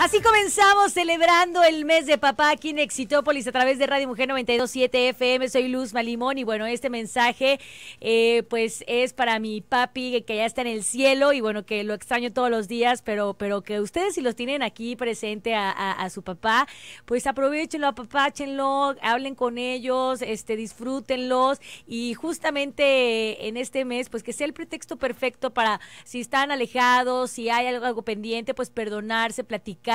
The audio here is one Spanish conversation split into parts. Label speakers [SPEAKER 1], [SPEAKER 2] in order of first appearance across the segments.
[SPEAKER 1] Así comenzamos celebrando el mes de papá aquí en Exitópolis a través de Radio Mujer 927 FM. Soy Luz Malimón y bueno, este mensaje eh, pues es para mi papi que ya está en el cielo y bueno, que lo extraño todos los días, pero, pero que ustedes si los tienen aquí presente a, su papá, pues aprovechenlo, apapáchenlo, hablen con ellos, este, disfrútenlos y justamente en este mes pues que sea el pretexto perfecto para si están alejados, si hay algo pendiente, pues perdonarse, platicar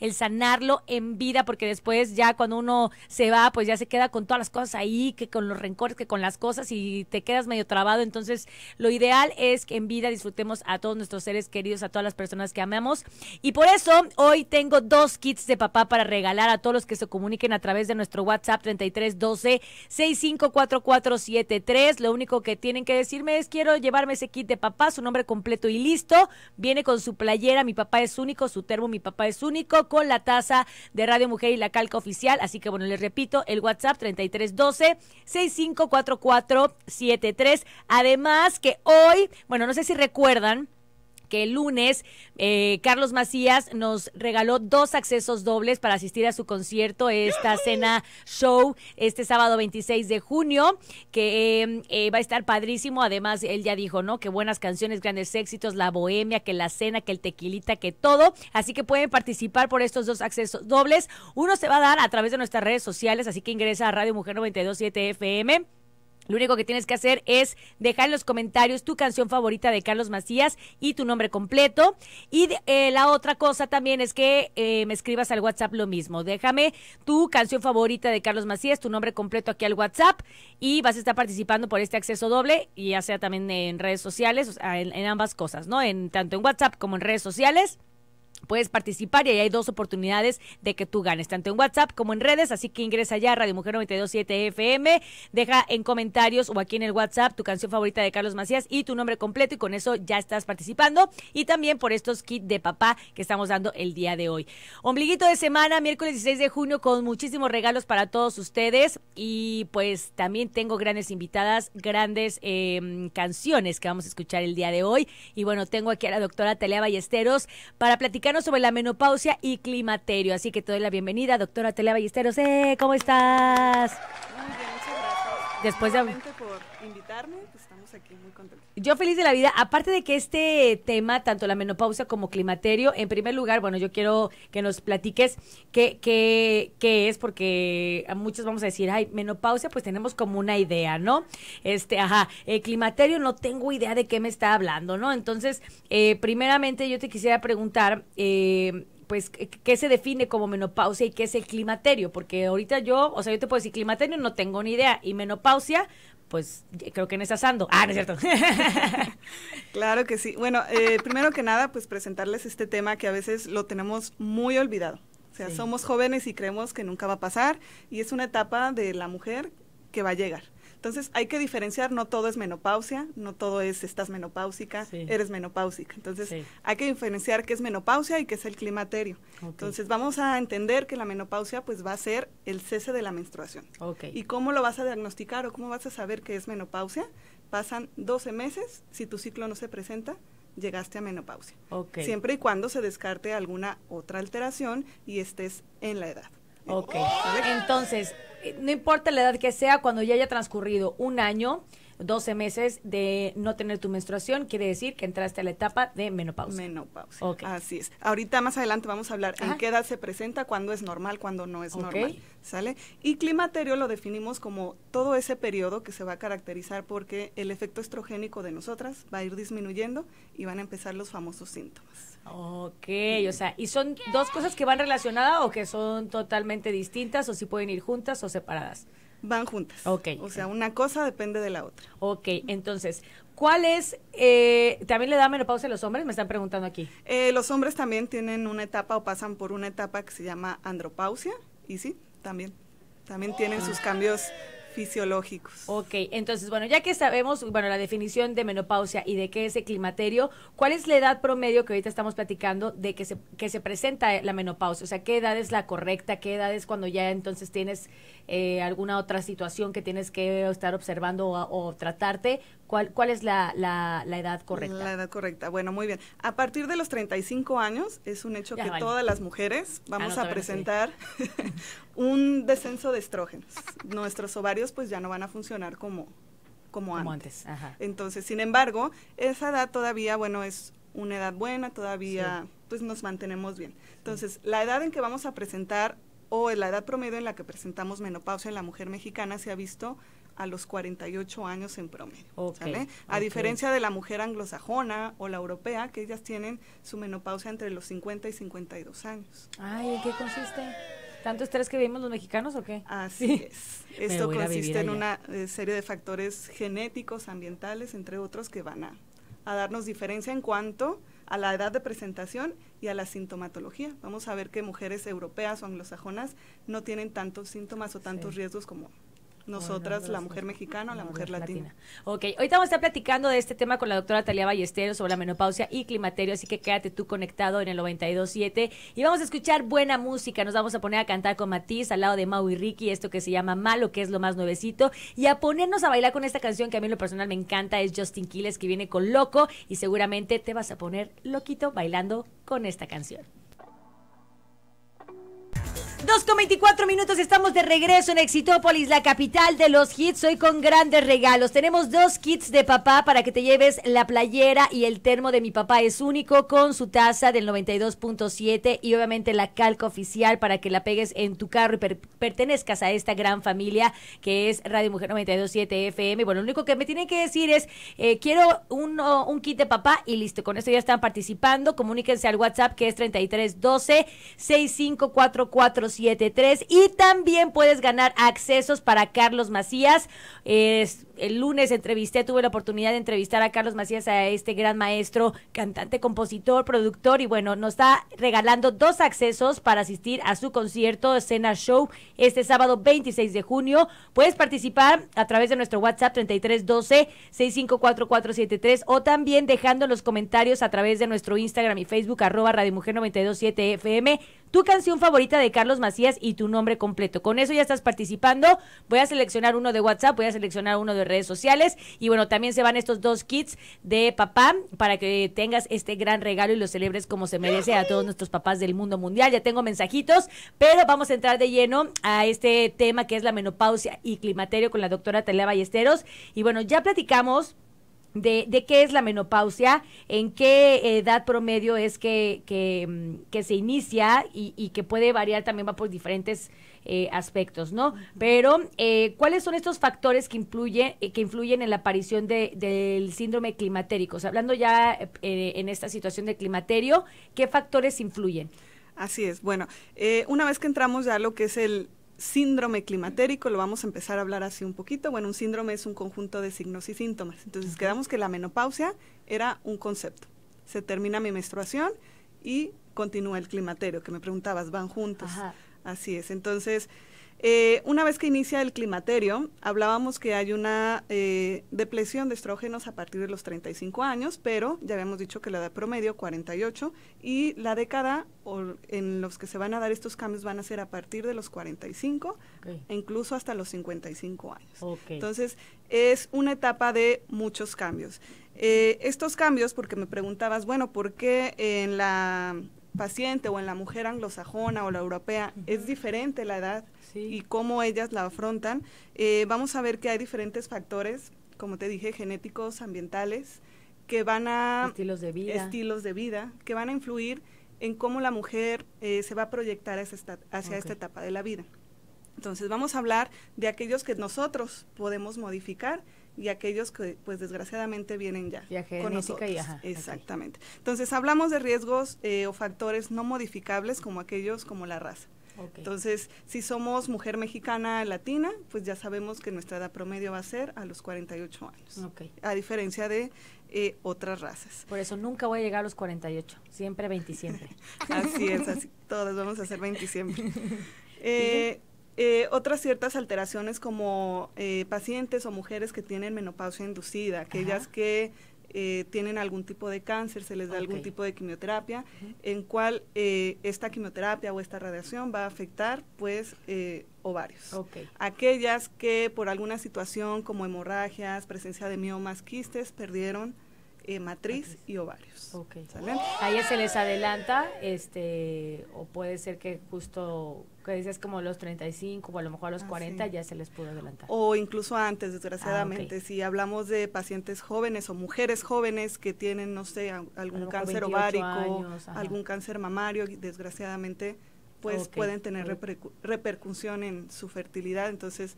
[SPEAKER 1] el sanarlo en vida, porque después ya cuando uno se va, pues ya se queda con todas las cosas ahí, que con los rencores, que con las cosas y te quedas medio trabado. Entonces, lo ideal es que en vida disfrutemos a todos nuestros seres queridos, a todas las personas que amamos. Y por eso hoy tengo dos kits de papá para regalar a todos los que se comuniquen a través de nuestro WhatsApp 3312 654473. Lo único que tienen que decirme es quiero llevarme ese kit de papá, su nombre completo y listo. Viene con su playera, mi papá es único, su termo, mi papá es único con la tasa de Radio Mujer y la calca oficial. Así que bueno, les repito, el WhatsApp 3312-654473. Además que hoy, bueno, no sé si recuerdan, que el lunes eh, Carlos Macías nos regaló dos accesos dobles para asistir a su concierto, esta cena show, este sábado 26 de junio, que em, eh, va a estar padrísimo. Además, él ya dijo, ¿no? Que buenas canciones, grandes éxitos, la bohemia, que la cena, que el tequilita, que todo. Así que pueden participar por estos dos accesos dobles. Uno se va a dar a través de nuestras redes sociales, así que ingresa a Radio Mujer 927 FM lo único que tienes que hacer es dejar en los comentarios tu canción favorita de Carlos Macías y tu nombre completo. Y eh, la otra cosa también es que eh, me escribas al WhatsApp lo mismo. Déjame tu canción favorita de Carlos Macías, tu nombre completo aquí al WhatsApp y vas a estar participando por este acceso doble y ya sea también en redes sociales, en, en ambas cosas, ¿no? En tanto en WhatsApp como en redes sociales puedes participar y ahí hay dos oportunidades de que tú ganes, tanto en WhatsApp como en redes, así que ingresa ya a Radio Mujer 927 FM, deja en comentarios o aquí en el WhatsApp tu canción favorita de Carlos Macías y tu nombre completo y con eso ya estás participando y también por estos kits de papá que estamos dando el día de hoy. Ombliguito de semana, miércoles 16 de junio con muchísimos regalos para todos ustedes y pues también tengo grandes invitadas, grandes em, canciones que vamos a escuchar el día de hoy y bueno, tengo aquí a la doctora Telea Ballesteros para platicar sobre la menopausia y climaterio. Así que te doy la bienvenida, doctora Telia Ballesteros. ¡Eh! ¿Cómo estás? Muy bien,
[SPEAKER 2] muchas gracias. Después de... por invitarme, pues,
[SPEAKER 1] yo feliz de la vida. Aparte de que este tema, tanto la menopausia como climaterio, en primer lugar, bueno, yo quiero que nos platiques qué, qué, qué es, porque a muchos vamos a decir, ay, menopausia, pues tenemos como una idea, ¿no? Este, ajá, eh, climaterio no tengo idea de qué me está hablando, ¿no? Entonces, eh, primeramente yo te quisiera preguntar, eh, pues, qué se define como menopausia y qué es el climaterio, porque ahorita yo, o sea, yo te puedo decir climaterio, no tengo ni idea, y menopausia, pues creo que en está sando. Ah, no es cierto.
[SPEAKER 2] claro que sí. Bueno, eh, primero que nada, pues presentarles este tema que a veces lo tenemos muy olvidado. O sea, somos jóvenes y creemos que nunca va a pasar y es una etapa de la mujer que va a llegar. Entonces hay que diferenciar, no todo es menopausia, no todo es estás menopáusica, eres menopáusica. Entonces hay que diferenciar qué es menopausia y qué es el climaterio. Entonces vamos a entender que la menopausia pues va a ser el cese de la menstruación. ¿Y cómo lo vas a diagnosticar o cómo vas a saber que es menopausia? Pasan 12 meses, si tu ciclo no se presenta, llegaste a menopausia. Siempre y cuando se descarte alguna otra alteración y estés en la edad. Entonces,
[SPEAKER 1] no importa la edad que sea, cuando ya haya transcurrido un año, 12 meses de no tener tu menstruación, quiere decir que entraste a la etapa de menopausia.
[SPEAKER 2] Menopausia. Así es. Ahorita más adelante vamos a hablar en qué edad se presenta, cuándo es normal, cuándo no es normal. ¿Sale? Y climaterio lo definimos como todo ese periodo que se va a caracterizar porque el efecto estrogénico de nosotras va a ir disminuyendo y van a empezar los famosos síntomas. Ok, o sea,
[SPEAKER 1] ¿y son dos cosas que van relacionadas o que son totalmente distintas o si pueden ir juntas o
[SPEAKER 2] separadas? Van juntas. Ok. O sea, una cosa depende de la otra. Ok, entonces, ¿cuál es, eh, también le da menopausia a los hombres? Me están preguntando aquí. Eh, los hombres también tienen una etapa o pasan por una etapa que se llama andropausia, y sí, también. También tienen sus cambios fisiológicos. Ok, entonces, bueno, ya que sabemos, bueno, la definición de
[SPEAKER 1] menopausia y de qué es el climaterio, ¿cuál es la edad promedio que ahorita estamos platicando de que se, que se presenta la menopausia? O sea, ¿qué edad es la correcta? ¿Qué edad es cuando ya entonces tienes eh, alguna otra situación que tienes que estar observando o tratarte ¿Cuál, cuál es la,
[SPEAKER 2] edad correcta? La edad correcta. Bueno, muy bien. A partir de los 35 años es un hecho que todas las mujeres ah, vamos a presentar un descenso de estrógenos. Nuestros ovarios pues ya no van a funcionar como, como, antes. Entonces, sin embargo, esa edad todavía, bueno, es una edad buena, todavía pues nos mantenemos bien. Entonces, la edad en que vamos a presentar o la edad promedio en la que presentamos menopausia en la mujer mexicana se ha visto a los 48 años en promedio. A diferencia de la mujer anglosajona o la europea, que ellas tienen su menopausia entre los 50 y 52 años. Ay, qué consiste? ¿Tanto estrés que vivimos los mexicanos o qué? Así es. Esto consiste en una eh, serie de factores genéticos, ambientales, entre otros, que van a, a darnos diferencia en cuanto a la edad de presentación y a la sintomatología. Vamos a ver que mujeres europeas o anglosajonas no tienen tantos síntomas o tantos riesgos como nosotras, la mujer mexicana o la mujer latina.
[SPEAKER 1] Ok, ahorita vamos a estar platicando de este tema con la doctora Talia Ballesteros sobre la menopausia y climaterio, así que quédate tú conectado en el 92.7 y vamos a escuchar buena música. Nos vamos a poner a cantar con Matiz al lado de Mau y Ricky, esto que se llama Malo, que es lo más nuevecito, y a ponernos a bailar con esta canción que a mí lo personal me encanta, es Justin Quiles, que viene con Loco y seguramente te vas a poner loquito bailando con esta canción. 2.24 con 24 minutos, estamos de regreso en Exitópolis, la capital de los hits. Hoy con grandes regalos. Tenemos dos kits de papá para que te lleves la playera y el termo de mi papá es único con su taza del 92.7 y obviamente la calca oficial para que la pegues en tu carro y pertenezcas a esta gran familia que es Radio Mujer 92.7 FM. Bueno, lo único que me tienen que decir es: eh, quiero un, un kit de papá y listo. Con esto ya están participando. Comuníquense al WhatsApp que es 3312 65445 y también puedes ganar accesos para Carlos Macías. el lunes entrevisté, tuve la oportunidad de entrevistar a Carlos Macías, a este gran maestro, cantante, compositor, productor y bueno, nos está regalando dos accesos para asistir a su concierto escena Show este sábado 26 de junio. Puedes participar a través de nuestro WhatsApp 3312 654473 o también dejando los comentarios a través de nuestro Instagram y Facebook arroba Radio Mujer 927 FM tu canción favorita de Carlos Macías y tu nombre completo. Con eso ya estás participando. Voy a seleccionar uno de WhatsApp, voy a seleccionar uno de redes sociales y bueno, también se van estos dos kits de papá para que tengas este gran regalo y lo celebres como se merece a todos nuestros papás del mundo mundial. Ya tengo mensajitos, pero vamos a entrar de lleno a este tema que es la menopausia y climaterio con la doctora Talia Ballesteros. Y bueno, ya platicamos de, de, qué es la menopausia, en qué eh, edad promedio es que, mm, que, se inicia y, y, que puede variar también va por diferentes eh, aspectos, ¿no? Pero, eh, ¿cuáles son estos factores que, influye, que influyen en la aparición de, del síndrome
[SPEAKER 2] climatérico? O sea, hablando ya en esta situación de climaterio, ¿qué factores influyen? Así es. Bueno, una vez que entramos ya a lo que es el, síndrome climatérico, lo vamos a empezar a hablar así un poquito. Bueno, un síndrome es un conjunto de signos y síntomas. Entonces quedamos que la menopausia era un concepto. Se termina mi menstruación y continúa el climaterio, que me preguntabas, van juntos. Así es. Entonces, eh, una vez que inicia el climaterio, hablábamos que hay una eh, depresión de estrógenos a partir de los 35 años, pero ya habíamos dicho que la edad promedio 48 y la década en los que se van a dar estos cambios van a ser a partir de los 45 e incluso hasta los 55 años. Entonces, es una etapa de muchos cambios. Eh, estos cambios, porque me preguntabas, bueno, ¿por qué en la paciente o en la mujer anglosajona o la europea es diferente la edad y cómo ellas la afrontan. Eh, vamos a ver que hay diferentes factores, como te dije, genéticos, ambientales, que van a... Estilos de vida. Estilos de vida, que van a influir en cómo la mujer eh, se va a proyectar hacia esta etapa de la vida. Entonces vamos a hablar de aquellos que nosotros podemos modificar y aquellos que pues desgraciadamente vienen ya con Y ajá, Exactamente. Entonces hablamos de riesgos eh, o factores no modificables como aquellos como la raza. Entonces, si somos mujer mexicana latina, pues ya sabemos que nuestra edad promedio va a ser a los 48 años. A diferencia de eh, otras razas. Por eso nunca voy a llegar a los 48, siempre 20 siempre. así es, así, todas vamos a ser 20 siempre. Eh, eh, otras ciertas alteraciones como eh, pacientes o mujeres que tienen menopausia inducida, aquellas que eh, tienen algún tipo de cáncer, se les da algún tipo de quimioterapia, en cual esta quimioterapia o esta radiación va a afectar pues ovarios. Aquellas que por alguna situación como hemorragias, presencia de miomas, quistes, perdieron matriz y ovarios. Okay. se les adelanta, este,
[SPEAKER 1] o puede ser que justo que dices como los 35 o a lo mejor a los 40 ah, ya se
[SPEAKER 2] les pudo adelantar. O incluso antes, desgraciadamente, ah, si hablamos de pacientes jóvenes o mujeres jóvenes que tienen, no sé, algún cáncer ovárico, algún cáncer mamario, desgraciadamente, pues pueden tener repercusión en su fertilidad, entonces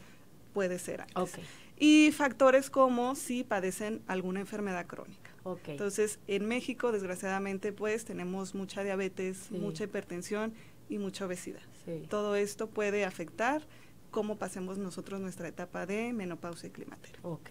[SPEAKER 2] puede ser antes. Y factores como si padecen alguna enfermedad crónica. Entonces, en México, desgraciadamente, pues tenemos mucha diabetes, mucha hipertensión y mucha obesidad. Todo esto puede afectar cómo pasemos nosotros nuestra etapa de menopausia climática. Ok.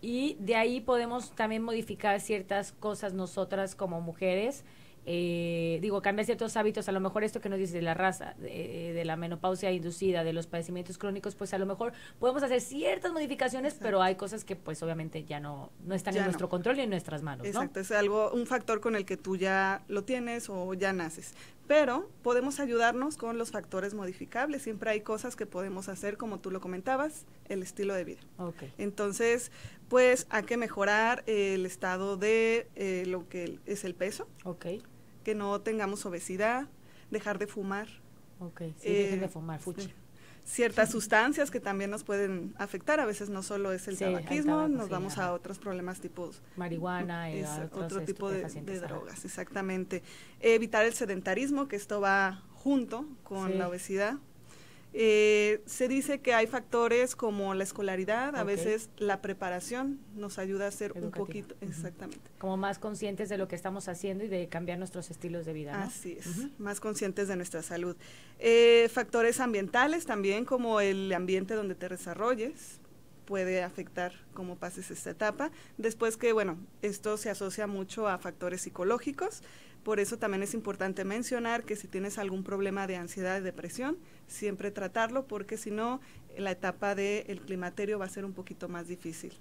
[SPEAKER 1] Y de ahí podemos también modificar ciertas cosas nosotras como mujeres. Eh, digo, cambiar ciertos hábitos, a lo mejor esto que nos dice de la raza, de, la menopausia inducida, de los padecimientos crónicos, pues a lo mejor podemos hacer ciertas modificaciones, pero hay cosas que pues obviamente ya no, no están en nuestro control y en nuestras
[SPEAKER 2] manos. Exacto, es algo, un factor con el que tú ya lo tienes o ya naces pero podemos ayudarnos con los factores modificables. Siempre hay cosas que podemos hacer, como tú lo comentabas, el estilo de vida. Entonces, pues hay que mejorar el estado de eh, lo que es el peso, okay. que no tengamos obesidad, dejar de fumar.
[SPEAKER 1] sí, eh, de fumar, fuchi
[SPEAKER 2] ciertas sustancias que también nos pueden afectar. A veces no solo es el tabaquismo, nos vamos a otros problemas tipo... marihuana y eh, otro este, tipo de, drogas, exactamente. Evitar el sedentarismo, que esto va junto con la obesidad. Eh, se dice que hay factores como la escolaridad, a veces la preparación nos ayuda a ser un poquito, exactamente. Como más conscientes de lo que estamos haciendo y de cambiar nuestros estilos de vida. Así es, más conscientes de nuestra salud. Eh, factores ambientales también, como el ambiente donde te desarrolles, puede afectar cómo pases esta etapa. Después que, bueno, esto se asocia mucho a factores psicológicos, por eso también es importante mencionar que si tienes algún problema de ansiedad y depresión, siempre tratarlo porque si no, la etapa del climaterio va a ser un poquito más difícil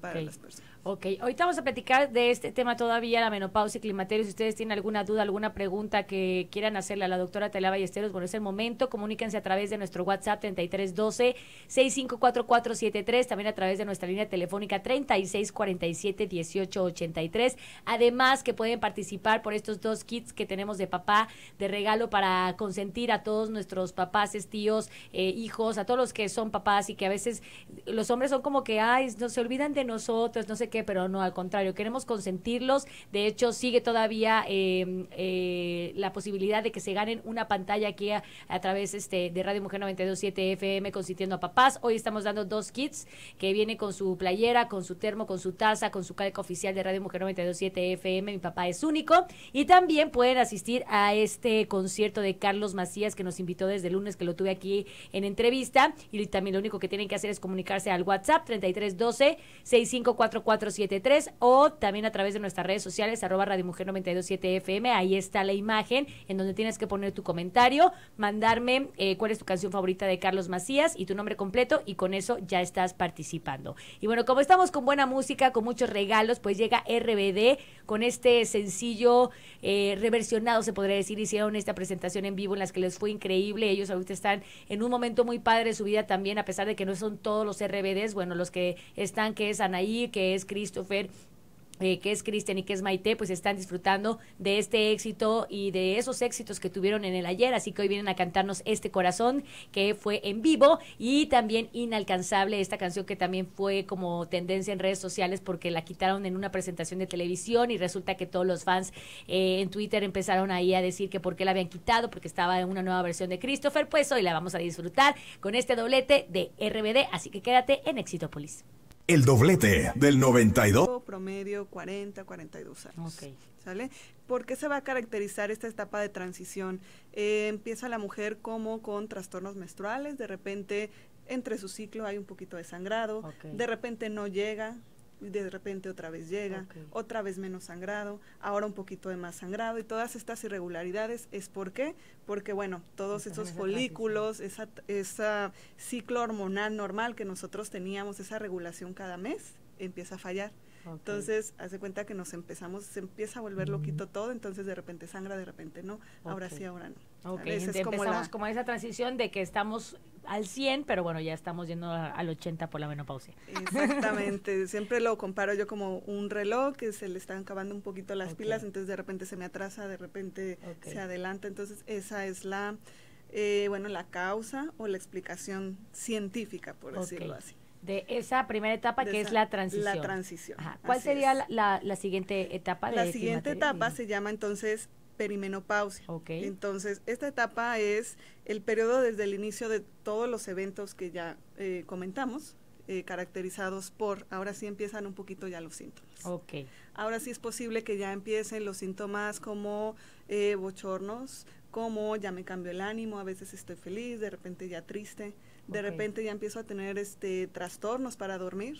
[SPEAKER 2] para las personas. Ok, ahorita vamos a platicar
[SPEAKER 1] de este tema todavía, la menopausia y climaterio. Si ustedes tienen alguna duda, alguna pregunta que quieran hacerle a la doctora Tela Ballesteros, bueno, es el momento. Comuníquense a través de nuestro WhatsApp 3312-654473, también a través de nuestra línea telefónica 3647-1883. Además, que pueden participar por estos dos kits que tenemos de papá de regalo para consentir a todos nuestros papás, tíos, eh, hijos, a todos los que son papás y que a veces los hombres son como que, ay, no se olvidan de nosotros, no sé qué pero no, al contrario, queremos consentirlos. De hecho, sigue todavía em, eh, la posibilidad de que se ganen una pantalla aquí a, través este, de Radio Mujer 927 FM consintiendo a papás. Hoy estamos dando dos kits que vienen con su playera, con su termo, con su taza, con su calca oficial de Radio Mujer 927 FM. Mi papá es único. Y también pueden asistir a este concierto de Carlos Macías que nos invitó desde el lunes, que lo tuve aquí en entrevista. Y también lo único que tienen que hacer es comunicarse al WhatsApp 3312 6544 73 o también a través de nuestras redes sociales, arroba Radio Mujer 927 FM. Ahí está la imagen en donde tienes que poner tu comentario, mandarme eh, cuál es tu canción favorita de Carlos Macías y tu nombre completo y con eso ya estás participando. Y bueno, como estamos con buena música, con muchos regalos, pues llega RBD con este sencillo eh, reversionado, se podría decir. Hicieron esta presentación en vivo en las que les fue increíble. Ellos ahorita están en un momento muy padre de su vida también, a pesar de que no son todos los RBDs, bueno, los que están, que es Anaí, que es Christopher, eh, que es Cristian y que es Maite, pues están disfrutando de este éxito y de esos éxitos que tuvieron en el ayer. Así que hoy vienen a cantarnos Este Corazón, que fue en vivo, y también Inalcanzable, esta canción que también fue como tendencia en redes sociales porque la quitaron en una presentación de televisión y resulta que todos los fans eh, en Twitter empezaron ahí a decir que por qué la habían quitado, porque estaba en una nueva versión de Christopher. Pues hoy la vamos a disfrutar con este doblete de RBD,
[SPEAKER 2] así que quédate en Exitopolis. El doblete del 92. Promedio 40, 42 años. ¿Sale? ¿Por qué se va a caracterizar esta etapa de transición? Eh, empieza la mujer como con trastornos menstruales, de repente entre su ciclo hay un poquito de sangrado, de repente no llega, de repente otra vez llega, otra vez menos sangrado, ahora un poquito de más sangrado y todas estas irregularidades es por qué? Porque bueno, todos esos folículos, esa, esa ciclo hormonal normal que nosotros teníamos, esa regulación cada mes, empieza a fallar. Entonces, hace cuenta que nos empezamos, se empieza a volver loquito todo, entonces de repente sangra, de repente no, ahora sí, ahora no. Ok, como empezamos como
[SPEAKER 1] esa transición de que estamos al 100, pero bueno, ya estamos yendo al 80 por la menopausia. Exactamente,
[SPEAKER 2] siempre lo comparo yo como un reloj que se le están acabando un poquito las pilas, entonces de repente se me atrasa, de repente se adelanta, entonces esa es la, eh, bueno, la causa o la explicación científica, por decirlo así. De esa primera etapa que es la transición. La transición. ¿Cuál sería la, siguiente etapa? la siguiente etapa se llama entonces perimenopausia. Entonces, esta etapa es el periodo desde el inicio de todos los eventos que ya eh, comentamos, eh, caracterizados por, ahora sí empiezan un poquito ya los síntomas. Okay. Ahora sí es posible que ya empiecen los síntomas como eh, bochornos, como ya me cambio el ánimo, a veces estoy feliz, de repente ya triste, de repente ya empiezo a tener este trastornos para dormir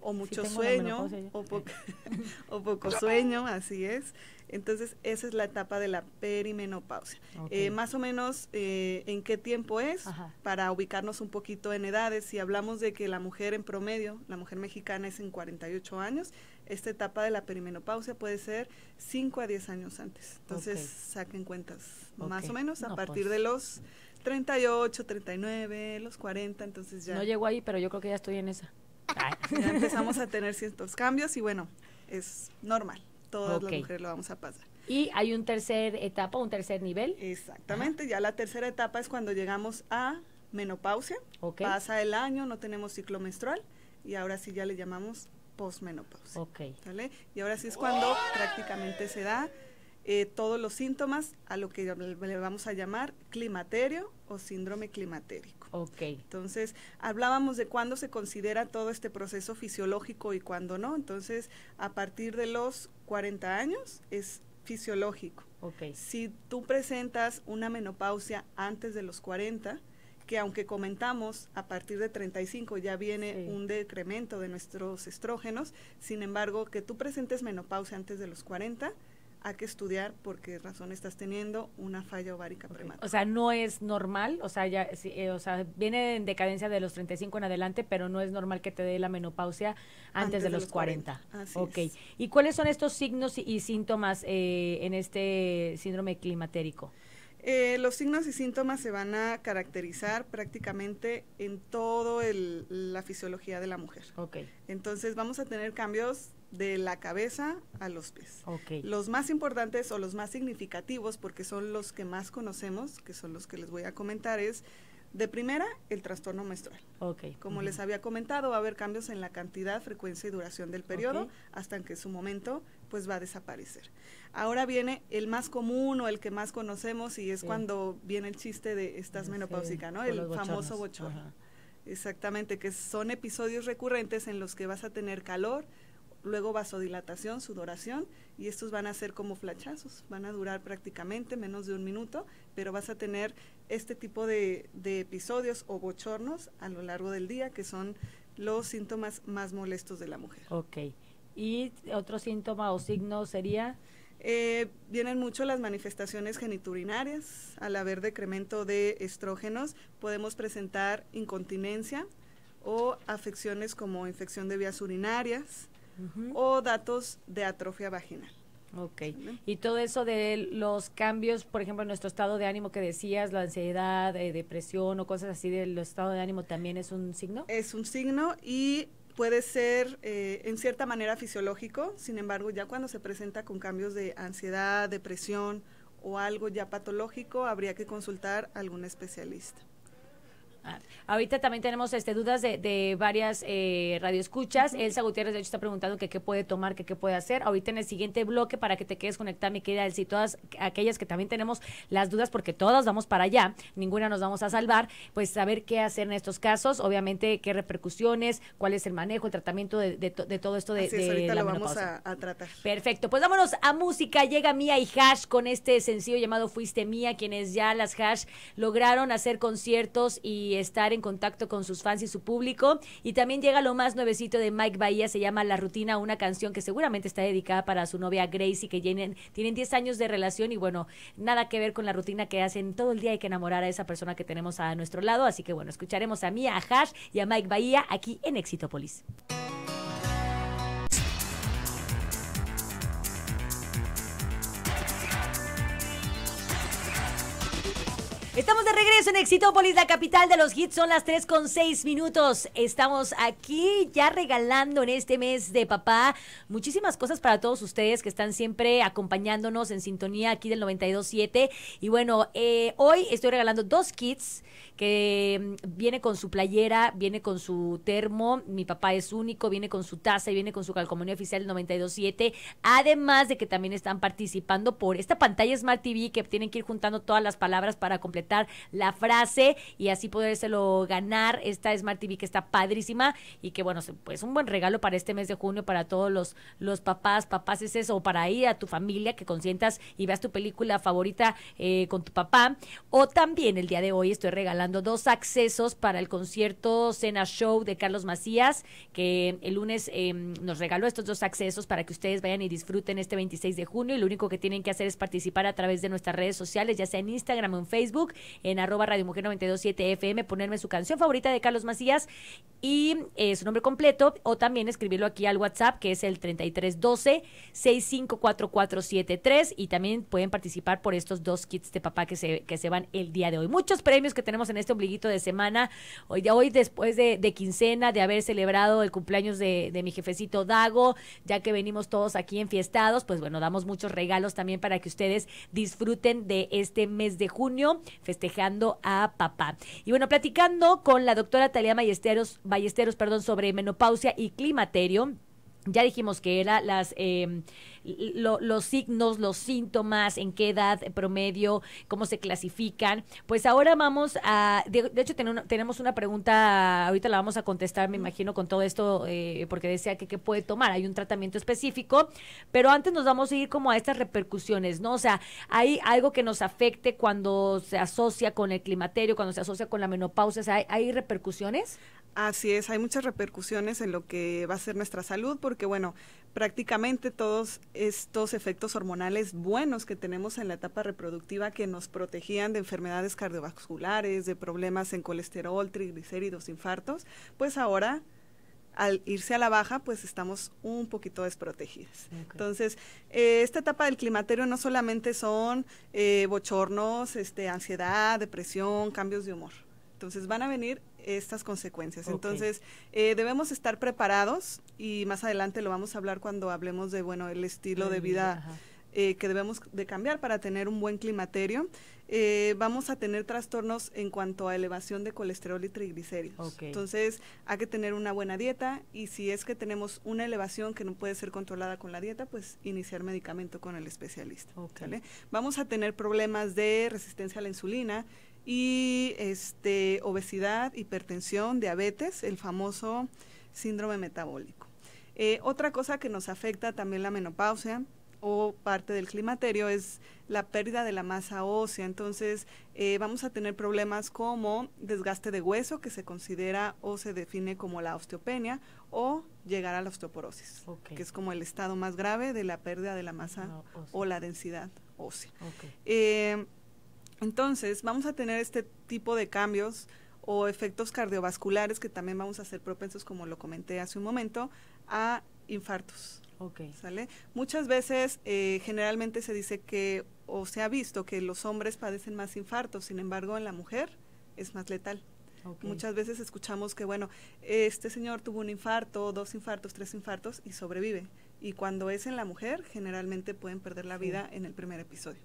[SPEAKER 2] o mucho sueño, o, poco, o poco sueño, así es. Entonces, esa es la etapa de la perimenopausia. Eh, más o menos, eh, ¿en qué tiempo es? Para ubicarnos un poquito en edades, si hablamos de que la mujer en promedio, la mujer mexicana es en 48 años, esta etapa de la perimenopausia puede ser 5 a 10 años antes. Entonces, saquen cuentas, más o menos, a partir pues. de los 38, 39, los 40, entonces ya. No llego ahí, pero yo creo que ya estoy en esa. Ah. ya empezamos a tener ciertos cambios y bueno, es normal. Todas las mujeres lo vamos a pasar.
[SPEAKER 1] Y hay un tercer etapa, un tercer nivel.
[SPEAKER 2] Exactamente, ya la tercera etapa es cuando llegamos a menopausia. Pasa el año, no tenemos ciclo menstrual y ahora sí ya le llamamos postmenopausia Y ahora sí es cuando prácticamente se da eh, todos los síntomas a lo que le vamos a llamar climaterio o síndrome climatérico. Ok. Entonces, hablábamos de cuándo se considera todo este proceso fisiológico y cuándo no. Entonces, a partir de los 40 años es fisiológico. Okay. Si tú presentas una menopausia antes de los 40, que aunque comentamos a partir de 35 ya viene un decremento de nuestros estrógenos, sin embargo, que tú presentes menopausia antes de los 40, hay que estudiar por qué razón estás teniendo una falla ovárica prematura.
[SPEAKER 1] O sea, no es normal, o sea, ya, eh, o sea, viene en decadencia de los 35 en adelante, pero no es normal que te dé la menopausia antes, de, los, 40. Así ¿Y cuáles son estos signos y, síntomas eh, en este síndrome climatérico?
[SPEAKER 2] Eh, los signos y síntomas se van a caracterizar prácticamente en toda la fisiología de la mujer. Ok. Entonces vamos a tener cambios de la cabeza a los pies. Los más importantes o los más significativos, porque son los que más conocemos, que son los que les voy a comentar, es de primera el trastorno menstrual.
[SPEAKER 1] Okay. Como les
[SPEAKER 2] había comentado, va a haber cambios en la cantidad, frecuencia y duración del periodo hasta en que su momento pues va a desaparecer. Ahora viene el más común o el que más conocemos y es cuando viene el chiste de estás ¿no? El famoso bochorno. Exactamente, que son episodios recurrentes en los que vas a tener calor, luego vasodilatación, sudoración, y estos van a ser como flachazos, van a durar prácticamente menos de un minuto, pero vas a tener este tipo de, episodios o bochornos a lo largo del día, que son los síntomas más molestos de la mujer. Ok. ¿Y otro síntoma o signo sería? Eh, vienen mucho las manifestaciones geniturinarias. Al haber decremento de estrógenos, podemos presentar incontinencia o afecciones como infección de vías urinarias, o datos de atrofia vaginal. Ok. Y todo eso de los cambios, por
[SPEAKER 1] ejemplo, en nuestro estado
[SPEAKER 2] de ánimo que decías, la ansiedad, eh, depresión o cosas así del estado de ánimo, ¿también es un signo? Es un signo y puede ser eh, en cierta manera fisiológico, sin embargo, ya cuando se presenta con cambios de ansiedad, depresión o algo ya patológico, habría que consultar a algún especialista. Ah,
[SPEAKER 1] ahorita también tenemos este, dudas de, de varias eh, radioescuchas. Elsa Gutiérrez, de hecho, está preguntando que qué puede tomar, que qué puede hacer. Ahorita en el siguiente bloque, para que te quedes conectada, mi querida Elsa, todas aquellas que también tenemos las dudas, porque todas vamos para allá, ninguna nos vamos a salvar, pues saber qué hacer en estos casos, obviamente qué repercusiones, cuál es el manejo, el tratamiento de, todo esto de, ahorita la vamos a, tratar. Perfecto, pues vámonos a música. Llega Mía y Hash con este sencillo llamado Fuiste Mía, quienes ya las Hash lograron hacer conciertos y estar en contacto con sus fans y su público. Y también llega lo más nuevecito de Mike Bahía, se llama La Rutina, una canción que seguramente está dedicada para su novia Gracie, que tienen, tienen 10 años de relación y bueno, nada que ver con la rutina que hacen todo el día, hay que enamorar a esa persona que tenemos a nuestro lado. Así que bueno, escucharemos a mí, a Hash y a Mike Bahía aquí en Exitopolis. Estamos de regreso en Exitópolis, la capital de los hits. Son las 3 con 6 minutos. Estamos aquí ya regalando en este mes de papá muchísimas cosas para todos ustedes que están siempre acompañándonos en sintonía aquí del 92.7. Y bueno, eh, hoy estoy regalando dos kits que mm, viene con su playera, viene con su termo, mi papá es único, viene con su taza y viene con su calcomanía oficial 927, además de que también están participando por esta pantalla Smart TV que tienen que ir juntando todas las palabras para completar la frase y así lo ganar esta Smart TV que está padrísima y que bueno, pues un buen regalo para este mes de junio para todos los los papás, papás es eso, o para ir a tu familia que consientas y veas tu película favorita eh, con tu papá o también el día de hoy estoy regalando dos accesos para el concierto Cena Show de Carlos Macías, que el lunes em, nos regaló estos dos accesos para que ustedes vayan y disfruten este 26 de junio. Y lo único que tienen que hacer es participar a través de nuestras redes sociales, ya sea en Instagram o en Facebook, en arroba Radio Mujer 927 FM, ponerme su canción favorita de Carlos Macías y eh, su nombre completo, o también escribirlo aquí al WhatsApp, que es el 3312-654473. Y también pueden participar por estos dos kits de papá que que se van el día de hoy. Muchos premios que tenemos en en este obliguito de semana, hoy, ya hoy después de, quincena, de haber celebrado el cumpleaños de, mi jefecito Dago, ya que venimos todos aquí enfiestados, pues bueno, damos muchos regalos también para que ustedes disfruten de este mes de junio, festejando a papá. Y bueno, platicando con la doctora Talia Ballesteros, Ballesteros perdón, sobre menopausia y climaterio ya dijimos que era las em, los signos, los síntomas, en qué edad promedio, cómo se clasifican. Pues ahora vamos a, de, hecho tenemos una pregunta, ahorita la vamos a contestar, me imagino, con todo esto, eh, porque decía que qué puede tomar, hay un tratamiento específico, pero antes nos vamos a ir como a estas repercusiones, ¿no? O sea, hay algo que nos afecte cuando
[SPEAKER 2] se asocia con el climaterio, cuando se asocia con la menopausia, o sea, ¿hay, hay repercusiones? Así es, hay muchas repercusiones en lo que va a ser nuestra salud, porque bueno, prácticamente todos estos efectos hormonales buenos que tenemos en la etapa reproductiva que nos protegían de enfermedades cardiovasculares, de problemas en colesterol, triglicéridos, infartos, pues ahora al irse a la baja, pues estamos un poquito desprotegidas. Entonces, eh, esta etapa del climaterio no solamente son eh, bochornos, este, ansiedad, depresión, cambios de humor. Entonces van a venir estas consecuencias. Entonces eh, debemos estar preparados y más adelante lo vamos a hablar cuando hablemos de, bueno, el estilo de vida. Eh, que debemos de cambiar para tener un buen climaterio. Eh, vamos a tener trastornos en cuanto a elevación de colesterol y triglicéridos. Entonces, hay que tener una buena dieta y si es que tenemos una elevación que no puede ser controlada con la dieta, pues iniciar medicamento con el especialista. Vamos a tener problemas de resistencia a la insulina y este, obesidad, hipertensión, diabetes, el famoso síndrome metabólico. Eh, otra cosa que nos afecta también la menopausia o parte del climaterio es la pérdida de la masa ósea. Entonces eh, vamos a tener problemas como desgaste de hueso que se considera o se define como la osteopenia o llegar a la osteoporosis, que es como el estado más grave de la pérdida de la masa o la densidad ósea. Eh, entonces, vamos a tener este tipo de cambios o efectos cardiovasculares que también vamos a ser propensos, como lo comenté hace un momento, a infartos. ¿Sale? Muchas veces eh, generalmente se dice que o se ha visto que los hombres padecen más infartos, sin embargo en la mujer es más letal. Muchas veces escuchamos que, bueno, este señor tuvo un infarto, dos infartos, tres infartos y sobrevive. Y cuando es en la mujer, generalmente pueden perder la vida en el primer episodio.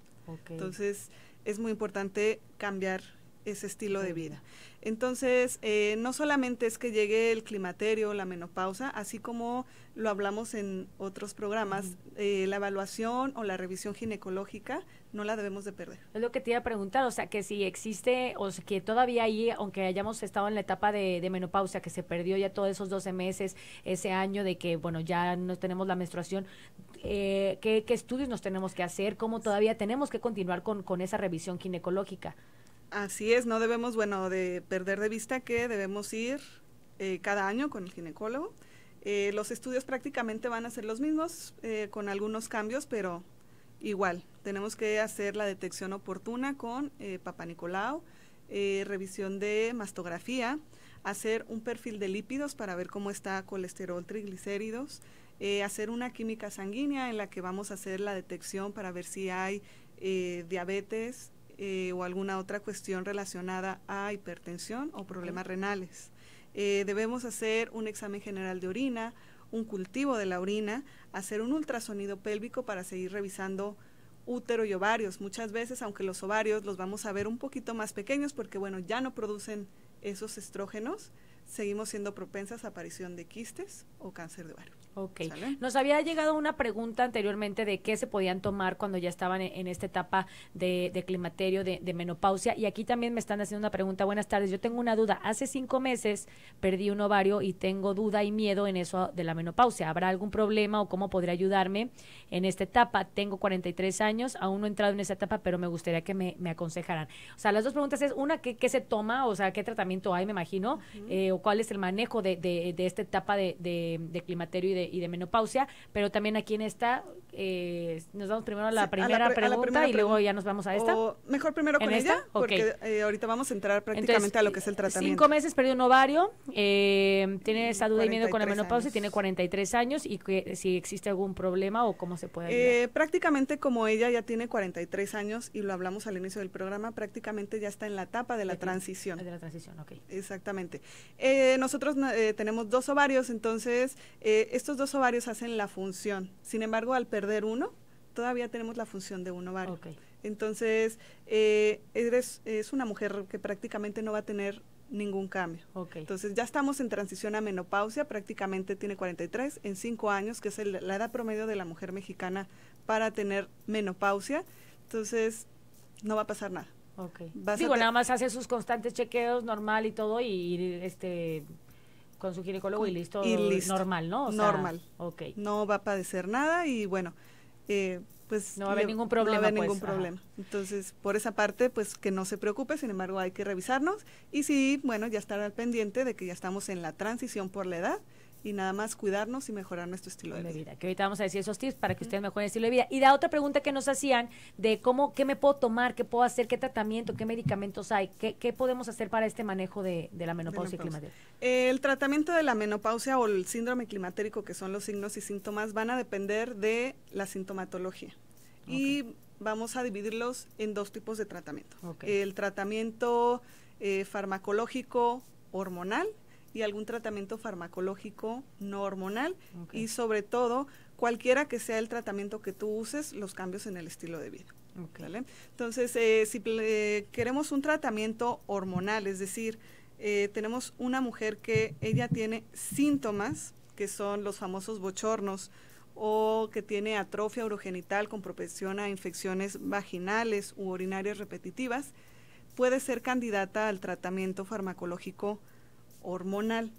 [SPEAKER 2] Entonces, es muy importante cambiar ese estilo de vida. Entonces, eh, no solamente es que llegue el climaterio, la menopausa, así como lo hablamos en otros programas, eh, la evaluación o la revisión ginecológica no la debemos de perder. Es lo que te iba a preguntar,
[SPEAKER 1] o sea, que si existe, o que todavía ahí, aunque hayamos estado en la etapa de, menopausa menopausia, que se perdió ya todos esos 12 meses, ese año de que, bueno, ya no tenemos la menstruación, eh, ¿qué, ¿qué, estudios nos tenemos que hacer? ¿Cómo todavía tenemos que continuar con esa revisión ginecológica?
[SPEAKER 2] Así es, no debemos, bueno, de perder de vista que debemos ir eh, cada año con el ginecólogo. Eh, los estudios prácticamente van a ser los mismos, eh, con algunos cambios, pero igual, tenemos que hacer la detección oportuna con papá Nicolau, revisión de mastografía, hacer un perfil de lípidos para ver cómo está colesterol, triglicéridos, hacer una química sanguínea en la que vamos a hacer la detección para ver si hay diabetes, eh, o alguna otra cuestión relacionada a hipertensión o problemas renales. Eh, debemos hacer un examen general de orina, un cultivo de la orina, hacer un ultrasonido pélvico para seguir revisando útero y ovarios. Muchas veces, aunque los ovarios los vamos a ver un poquito más pequeños porque, bueno, ya no producen esos estrógenos, seguimos siendo propensas a aparición de quistes o cáncer de ovario. Ok. Nos había llegado una pregunta
[SPEAKER 1] anteriormente de qué se podían tomar cuando ya estaban en, esta etapa de, climaterio, de, menopausia. Y aquí también me están haciendo una pregunta. Buenas tardes, yo tengo una duda. Hace cinco meses perdí un ovario y tengo duda y miedo en eso de la menopausia. ¿Habrá algún problema o cómo podría ayudarme en esta etapa? Tengo 43 años, aún no he entrado en esa etapa, pero me gustaría que me, aconsejaran. O sea, las dos preguntas es una, ¿qué, se toma? O sea, ¿qué tratamiento hay, me imagino? Eh, ¿O cuál es el manejo de, de esta etapa de climaterio y de y de menopausia, pero también aquí en esta eh, nos vamos primero a la, primera, pregunta, y luego ya nos vamos a esta.
[SPEAKER 2] mejor primero con ella, porque eh, ahorita vamos a entrar prácticamente a lo que es el tratamiento. Cinco
[SPEAKER 1] meses perdió un ovario, eh, tiene esa duda y miedo con la menopausia, tiene 43 años y que, si existe algún problema o cómo se puede
[SPEAKER 2] prácticamente como ella ya tiene 43 años y lo hablamos al inicio del programa, prácticamente ya está en la etapa de la transición. De la transición, ok. Exactamente. nosotros tenemos dos ovarios, entonces esto dos ovarios hacen la función. Sin embargo, al perder uno, todavía tenemos la función de un ovario. Entonces, eh, eres, es una mujer que prácticamente no va a tener ningún cambio. Entonces, ya estamos en transición a menopausia, prácticamente tiene 43 en 5 años, que es la edad promedio de la mujer mexicana para tener menopausia. Entonces, no va a pasar nada. Okay. nada más hace sus constantes chequeos normal y todo y este
[SPEAKER 1] con su ginecólogo y listo, normal, ¿no? normal.
[SPEAKER 2] No va a padecer nada y bueno, eh, pues no va a haber ningún problema. No va a haber ningún pues. problema. Entonces, por esa parte, pues que no se preocupe, sin embargo hay que revisarnos y sí, bueno, ya estar al pendiente de que ya estamos en la transición por la edad y nada más cuidarnos y mejorar nuestro estilo de, vida. Que ahorita vamos a decir esos tips para que
[SPEAKER 1] ustedes mejoren el estilo de vida. Y la otra pregunta que nos hacían de cómo, qué me puedo tomar, qué puedo hacer, qué tratamiento, qué medicamentos hay, qué, qué podemos hacer para este manejo de,
[SPEAKER 2] la menopausia, y El tratamiento de la menopausia o el síndrome climatérico, que son los signos y síntomas, van a depender de la sintomatología. Y vamos a dividirlos en dos tipos de tratamiento. El tratamiento eh, farmacológico hormonal y algún tratamiento farmacológico no hormonal y sobre todo cualquiera que sea el tratamiento que tú uses, los cambios en el estilo de vida. Entonces, eh, si eh, queremos un tratamiento hormonal, es decir, eh, tenemos una mujer que ella tiene síntomas, que son los famosos bochornos, o que tiene atrofia urogenital con propensión a infecciones vaginales u urinarias repetitivas, puede ser candidata al tratamiento farmacológico hormonal.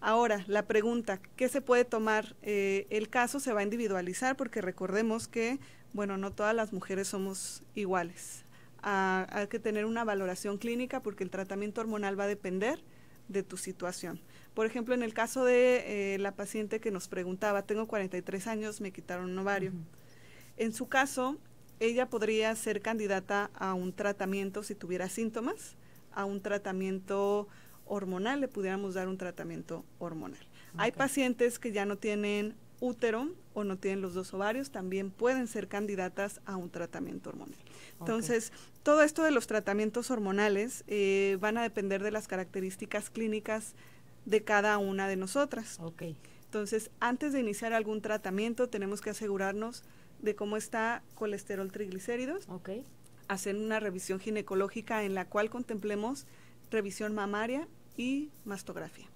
[SPEAKER 2] Ahora, la pregunta, ¿qué se puede tomar? Eh, el caso se va a individualizar porque recordemos que, bueno, no todas las mujeres somos iguales. Ah, hay que tener una valoración clínica porque el tratamiento hormonal va a depender de tu situación. Por ejemplo, en el caso de eh, la paciente que nos preguntaba, tengo 43 años, me quitaron un ovario. En su caso, ella podría ser candidata a un tratamiento si tuviera síntomas, a un tratamiento hormonal le pudiéramos dar un tratamiento hormonal. Hay pacientes que ya no tienen útero o no tienen los dos ovarios, también pueden ser candidatas a un tratamiento hormonal. Entonces, todo esto de los tratamientos hormonales eh, van a depender de las características clínicas de cada una de nosotras. Entonces, antes de iniciar algún tratamiento, tenemos que asegurarnos de cómo está colesterol triglicéridos. Okay. Hacer una revisión ginecológica en la cual contemplemos revisión mamaria y mastografía.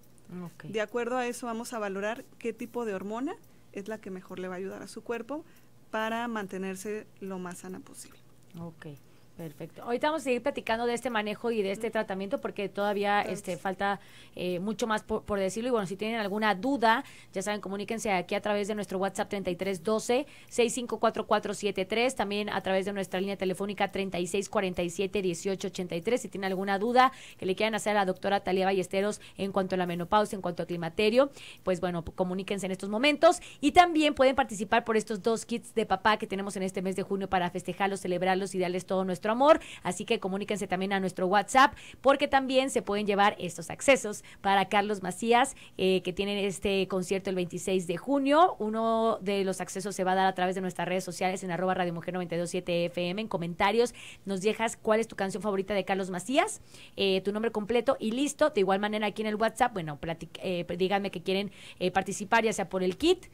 [SPEAKER 2] De acuerdo a eso vamos a valorar qué tipo de hormona es la que mejor le va a ayudar a su cuerpo para mantenerse lo más sana posible. Okay. Perfecto.
[SPEAKER 1] Ahorita vamos a seguir platicando de este manejo y de este tratamiento porque todavía este, falta eh, mucho más por, decirlo. Y bueno, si tienen alguna duda, ya saben, comuníquense aquí a través de nuestro WhatsApp 3312-654473, también a través de nuestra línea telefónica 3647-1883. Si tienen alguna duda que le quieran hacer a la doctora Talia Ballesteros en cuanto a la menopausia, en cuanto a climaterio, pues bueno, comuníquense en estos momentos. Y también pueden participar por estos dos kits de papá que tenemos en este mes de junio para festejarlos, celebrarlos y darles todo nuestro amor. Así que comuníquense también a nuestro WhatsApp porque también se pueden llevar estos accesos para Carlos Macías, eh, que tienen este concierto el 26 de junio. Uno de los accesos se va a dar a través de nuestras redes sociales en arroba Radio Mujer 927 FM. En comentarios nos dejas cuál es tu canción favorita de Carlos Macías, eh, tu nombre completo y listo. De igual manera aquí en el WhatsApp, bueno, eh, díganme que quieren participar ya sea por el kit,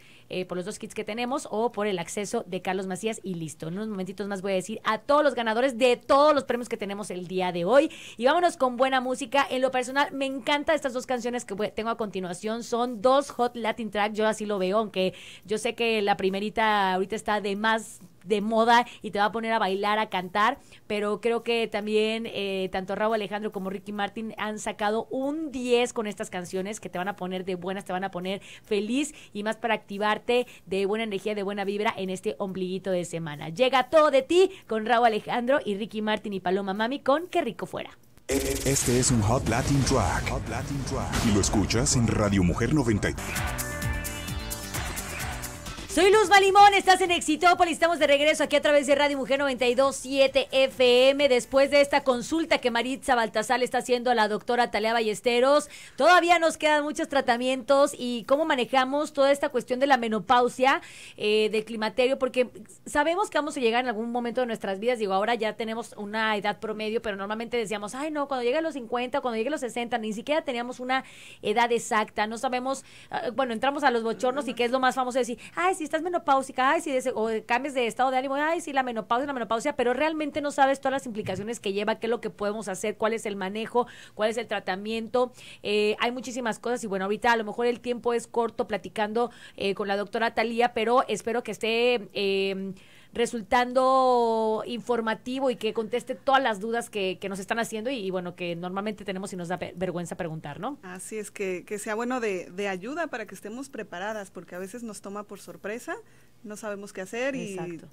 [SPEAKER 1] por los dos kits que tenemos o por el acceso de Carlos Macías y listo. En unos momentitos más voy a decir a todos los ganadores de todos los premios que tenemos el día de hoy. Y vámonos con buena música. En lo personal, me encanta estas dos canciones que tengo a continuación. Son dos hot Latin tracks. yo así lo veo, aunque yo sé que la primerita ahorita está de más de moda y te va a poner a bailar, a cantar, pero creo que también eh, tanto Raúl Alejandro como Ricky Martin han sacado un 10 con estas canciones que te van a poner de buenas, te van a poner feliz y más para activarte de buena energía, de buena vibra en este ombliguito de semana. Llega todo de ti con Raúl Alejandro y Ricky Martin y Paloma Mami con Qué rico fuera.
[SPEAKER 2] Este es un Hot Latin Y lo escuchas en Radio Mujer 90.
[SPEAKER 1] Soy Luz Malimón, estás en Exitópolis, estamos de regreso aquí a través de Radio Mujer 927 FM después de esta consulta que Maritza Baltasar está haciendo a la doctora Talea Ballesteros. Todavía nos quedan muchos tratamientos y cómo manejamos toda esta cuestión de la menopausia, de eh, del climaterio, porque sabemos que vamos a llegar en algún momento de nuestras vidas, digo, ahora ya tenemos una edad promedio, pero normalmente decíamos, ay no, cuando llegue a los 50, cuando llegue a los 60, ni siquiera teníamos una edad exacta, no sabemos, ah, bueno, entramos a los bochornos y qué es lo más famoso decir, ay, si estás menopáusica, ay, si o cambies de estado de ánimo, ay, si la menopausia, la menopausia, pero realmente no sabes todas las implicaciones que lleva, qué es lo que podemos hacer, cuál es el manejo, cuál es el tratamiento. Eh, hay muchísimas cosas y bueno, ahorita a lo mejor el tiempo es corto platicando eh, con la doctora Talía, pero espero que esté... Eh, resultando informativo y que conteste todas las dudas que, nos están haciendo y, bueno, que normalmente tenemos y nos da vergüenza preguntar, ¿no?
[SPEAKER 2] Así es, que, sea bueno de, ayuda para que estemos preparadas, porque a veces nos toma por sorpresa, no sabemos qué hacer Exacto.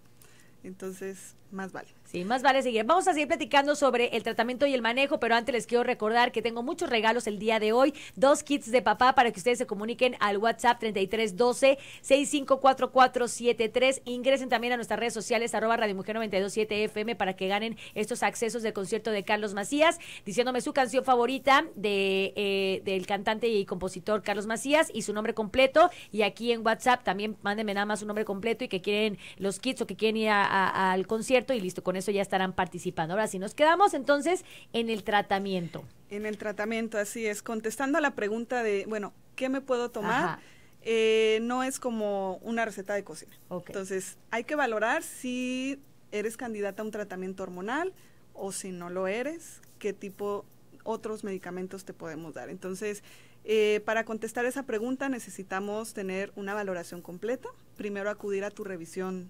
[SPEAKER 2] Entonces, más vale.
[SPEAKER 1] Sí, más vale seguir. Vamos a seguir platicando sobre el tratamiento y el manejo, pero antes les quiero recordar que tengo muchos regalos el día de hoy. Dos kits de papá para que ustedes se comuniquen al WhatsApp 3312-654473. Ingresen también a nuestras redes sociales, arroba Radio Mujer 927 FM, para que ganen estos accesos de concierto de Carlos Macías, diciéndome su canción favorita de, eh, del cantante y compositor Carlos Macías y su nombre completo. Y aquí en WhatsApp también mándenme nada más su nombre completo y que quieren los kits o que quieren ir a al concierto y listo, con eso ya estarán participando. Ahora sí, nos quedamos entonces en el tratamiento.
[SPEAKER 2] En el tratamiento, así es, contestando a la pregunta de, bueno, ¿qué me puedo tomar? Eh, no es como una receta de cocina. Entonces, hay que valorar si eres candidata a un tratamiento hormonal o si no lo eres, qué tipo otros medicamentos te podemos dar. Entonces, eh, para contestar esa pregunta necesitamos tener una valoración completa, primero acudir a tu revisión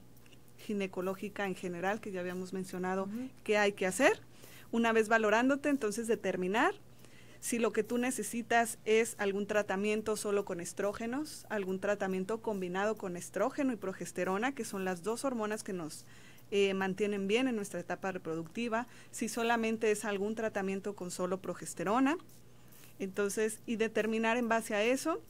[SPEAKER 2] ginecológica en general, que ya habíamos mencionado, qué hay que hacer. Una vez valorándote, entonces determinar si lo que tú necesitas es algún tratamiento solo con estrógenos, algún tratamiento combinado con estrógeno y progesterona, que son las dos hormonas que nos eh, mantienen bien en nuestra etapa reproductiva, si solamente es algún tratamiento con solo progesterona. Entonces, y determinar en base a eso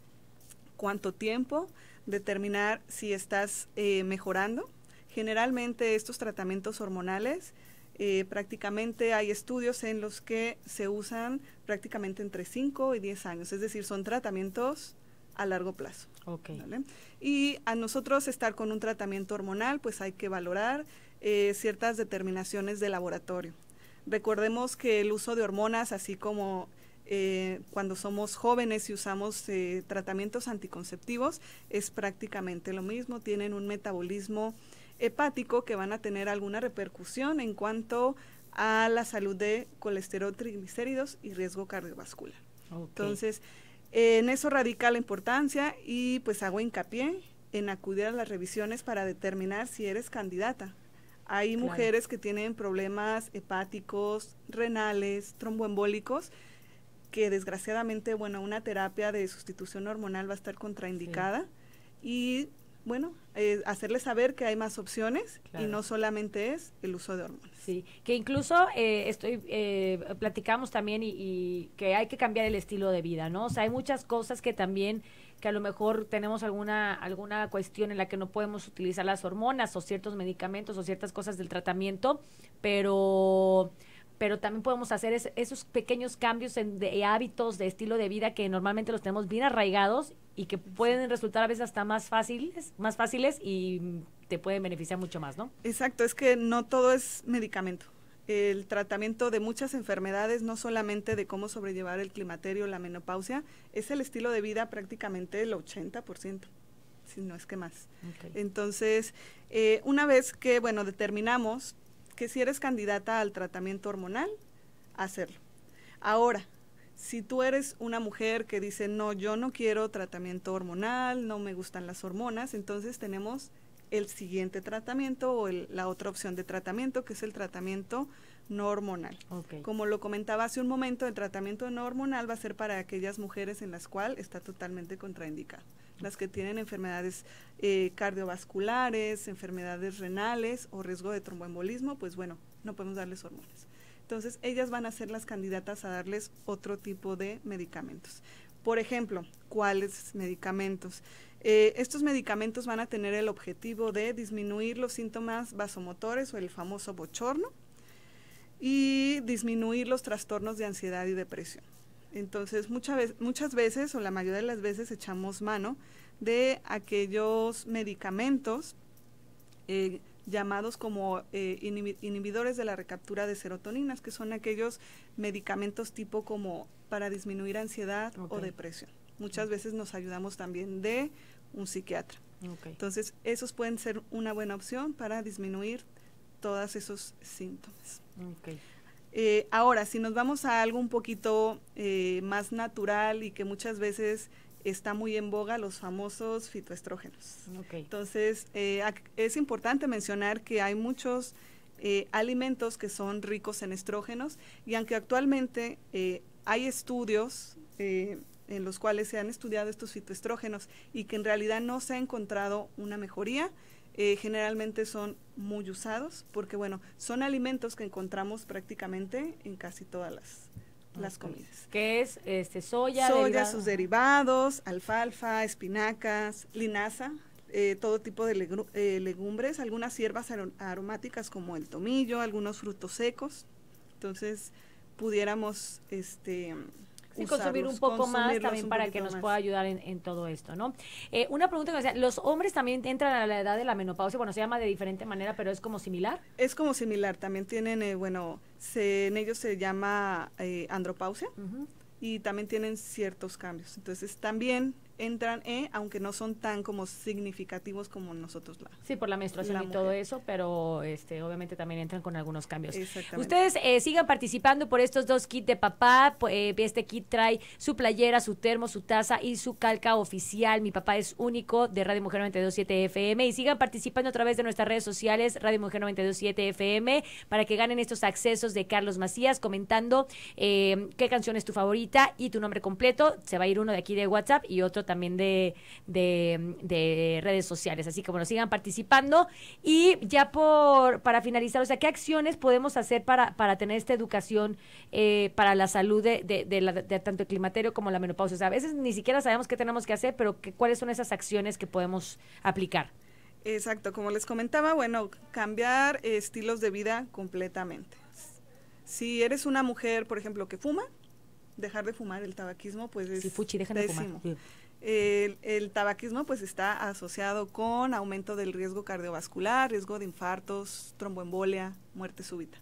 [SPEAKER 2] cuánto tiempo, determinar si estás eh, mejorando Generalmente estos tratamientos hormonales eh, prácticamente hay estudios en los que se usan prácticamente entre 5 y 10 años, es decir, son tratamientos a largo plazo. Y a nosotros estar con un tratamiento hormonal, pues hay que valorar eh, ciertas determinaciones de laboratorio. Recordemos que el uso de hormonas, así como eh, cuando somos jóvenes y usamos tratamientos anticonceptivos, es prácticamente lo mismo, tienen un metabolismo hepático que van a tener alguna repercusión en cuanto a la salud de colesterol, triglicéridos y riesgo cardiovascular. Entonces, en eso radica la importancia y pues hago hincapié en acudir a las revisiones para determinar si eres candidata. Hay mujeres que tienen problemas hepáticos, renales, tromboembólicos, que desgraciadamente, bueno, una terapia de sustitución hormonal va a estar contraindicada y bueno, eh, hacerles saber que hay más opciones y no solamente es el uso de hormonas. Sí, que incluso eh, estoy
[SPEAKER 1] eh, platicamos también y, que hay que cambiar el estilo de vida, ¿no? O sea, hay muchas cosas que también que a lo mejor tenemos alguna alguna cuestión en la que no podemos utilizar las hormonas o ciertos medicamentos o ciertas cosas del tratamiento, pero pero también podemos hacer esos pequeños cambios en, de hábitos, de estilo de vida que normalmente los tenemos bien arraigados
[SPEAKER 2] y que pueden resultar a veces hasta más fáciles, más fáciles y te pueden beneficiar mucho más, ¿no? Exacto, es que no todo es medicamento. El tratamiento de muchas enfermedades, no solamente de cómo sobrellevar el climaterio, la menopausia, es el estilo de vida prácticamente el 80%, si no es que más. Entonces, eh, una vez que, bueno, determinamos que si eres candidata al tratamiento hormonal, hacerlo. Ahora, si tú eres una mujer que dice, no, yo no quiero tratamiento hormonal, no me gustan las hormonas, entonces tenemos el siguiente tratamiento o la otra opción de tratamiento, que es el tratamiento no hormonal. Como lo comentaba hace un momento, el tratamiento no hormonal va a ser para aquellas mujeres en las cuales está totalmente contraindicado. Las que tienen enfermedades eh, cardiovasculares, enfermedades renales o riesgo de tromboembolismo, pues bueno, no podemos darles hormonas. Entonces, ellas van a ser las candidatas a darles otro tipo de medicamentos. Por ejemplo, ¿cuáles medicamentos? Eh, estos medicamentos van a tener el objetivo de disminuir los síntomas vasomotores o el famoso bochorno y disminuir los trastornos de ansiedad y depresión. Entonces, muchas veces muchas veces o la mayoría de las veces echamos mano de aquellos medicamentos eh, llamados como eh, inhibidores de la recaptura de serotoninas, que son aquellos medicamentos tipo como para disminuir ansiedad o depresión. Muchas veces nos ayudamos también de un psiquiatra. Entonces, esos pueden ser una buena opción para disminuir todos esos síntomas. Eh, ahora, si nos vamos a algo un poquito eh, más natural y que muchas veces está muy en boga los famosos fitoestrógenos. Entonces, eh, es importante mencionar que hay muchos eh, alimentos que son ricos en estrógenos y aunque actualmente eh, hay estudios en los cuales se han estudiado estos fitoestrógenos y que en realidad no se ha encontrado una mejoría, generalmente son muy usados porque, bueno, son alimentos que encontramos prácticamente en casi todas las
[SPEAKER 1] Ah, las comidas. Que es este,
[SPEAKER 2] soya, soya, sus derivados, alfalfa, espinacas, linaza, eh, todo tipo de eh, legumbres, algunas hierbas aromáticas como el tomillo, algunos frutos secos. Entonces, pudiéramos este y consumir un poco más también para que nos pueda ayudar
[SPEAKER 1] en, todo esto, ¿no? Eh, una pregunta que decía, los hombres también entran a la edad de la menopausia, bueno, se llama de
[SPEAKER 2] diferente manera, pero es como similar. Es como similar, también tienen, eh, bueno, en ellos se llama eh, andropausia. Y también tienen ciertos cambios. Entonces, también entran, eh, aunque no son tan como significativos como nosotros la. Sí, por la menstruación y todo
[SPEAKER 1] eso, pero este, obviamente también entran con algunos cambios. Ustedes
[SPEAKER 2] eh, sigan participando
[SPEAKER 1] por estos dos kits de papá. Eh, este kit trae su playera, su termo, su taza y su calca oficial. Mi papá es único de Radio Mujer 927 FM y sigan participando a través de nuestras redes sociales Radio Mujer 927 FM para que ganen estos accesos de Carlos Macías comentando eh, qué canción es tu favorita y tu nombre completo. Se va a ir uno de aquí de WhatsApp y otro también de, de, redes sociales. Así que bueno, sigan participando. Y ya por para finalizar, o sea, ¿qué acciones podemos hacer para, para tener esta educación eh, para la salud de, tanto el climaterio como la menopausia? O sea, a veces ni siquiera sabemos qué tenemos que hacer, pero ¿cuáles
[SPEAKER 2] son esas acciones que podemos aplicar? Exacto, como les comentaba, bueno, cambiar estilos de vida completamente. Si eres una mujer, por ejemplo, que fuma, dejar de fumar el tabaquismo, pues es sí, fuchi, déjame de fumar. El, tabaquismo pues está asociado con aumento del riesgo cardiovascular, riesgo de infartos, tromboembolia, muerte súbita.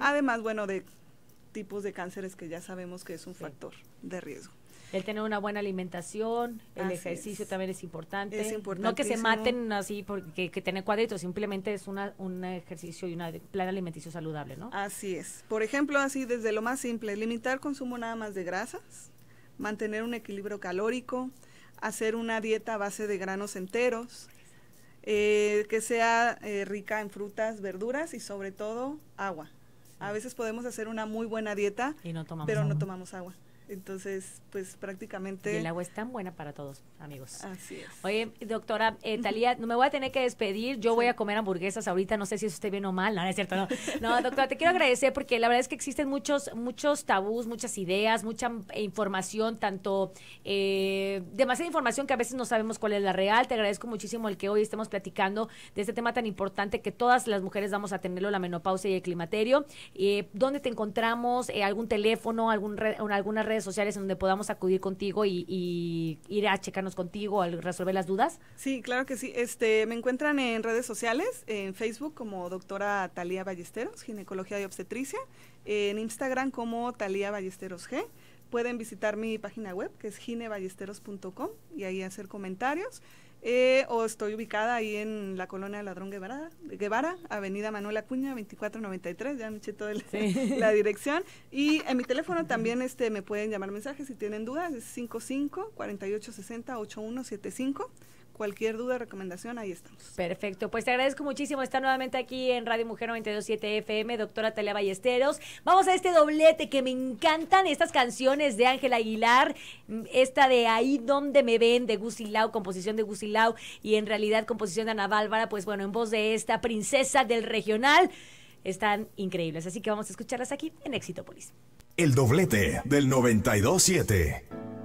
[SPEAKER 2] Además, bueno, de tipos de cánceres que ya sabemos que es un factor de riesgo. El tener una buena alimentación, el ejercicio también es importante. Es no que se maten
[SPEAKER 1] así porque que tener cuadritos, simplemente es un ejercicio y un plan alimenticio saludable, ¿no? Así es.
[SPEAKER 2] Por ejemplo, así desde lo más simple, limitar consumo nada más de grasas, mantener un equilibrio calórico, hacer una dieta a base de granos enteros, eh, que sea eh, rica en frutas, verduras y sobre todo agua. A veces podemos hacer una muy buena dieta, pero no tomamos agua. Entonces, pues prácticamente... el agua es tan buena para todos, amigos. Así es.
[SPEAKER 1] Oye, doctora eh, Talía, no me voy a tener que despedir. Yo voy a comer hamburguesas ahorita. No sé si eso esté bien o mal. No, no es cierto, no. No, doctora, te quiero agradecer porque la verdad es que existen muchos, muchos tabús, muchas ideas, mucha eh, información, tanto eh, demasiada información que a veces no sabemos cuál es la real. Te agradezco muchísimo el que hoy estemos platicando de este tema tan importante que todas las mujeres vamos a tenerlo, la menopausia y el climaterio. Eh, ¿Dónde te encontramos? Eh, ¿Algún teléfono? Algún red, ¿Alguna red sociales en donde podamos acudir contigo y, ir a
[SPEAKER 2] checarnos contigo al resolver las dudas? Sí, claro que sí. Este, me encuentran en redes sociales, en Facebook como doctora Talía Ballesteros, ginecología y obstetricia, en Instagram como Talía Ballesteros G. Pueden visitar mi página web que es gineballesteros.com y ahí hacer comentarios. Eh, o estoy ubicada ahí en la colonia Ladrón Guevara, Guevara Avenida Manuel Acuña, 2493, ya me eché toda la, dirección. Y en mi teléfono también este, me pueden llamar mensajes si tienen dudas, es 55 4860 8175 cualquier duda, recomendación, ahí estamos. Perfecto, pues te
[SPEAKER 1] agradezco muchísimo estar nuevamente aquí en Radio Mujer 927 FM, doctora Talia Ballesteros. Vamos a este doblete que me encantan estas canciones de Ángela Aguilar, mm, esta de Ahí donde me ven de Gusilao, composición de Gusilao y en realidad composición de Ana Bálvara, pues bueno, en voz de esta princesa del regional. Están increíbles, así que vamos a escucharlas aquí en Exitopolis.
[SPEAKER 2] El doblete del 927.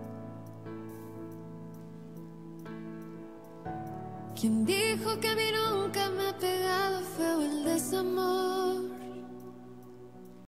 [SPEAKER 2] Quien dijo que a mí nunca me ha pegado feo el desamor?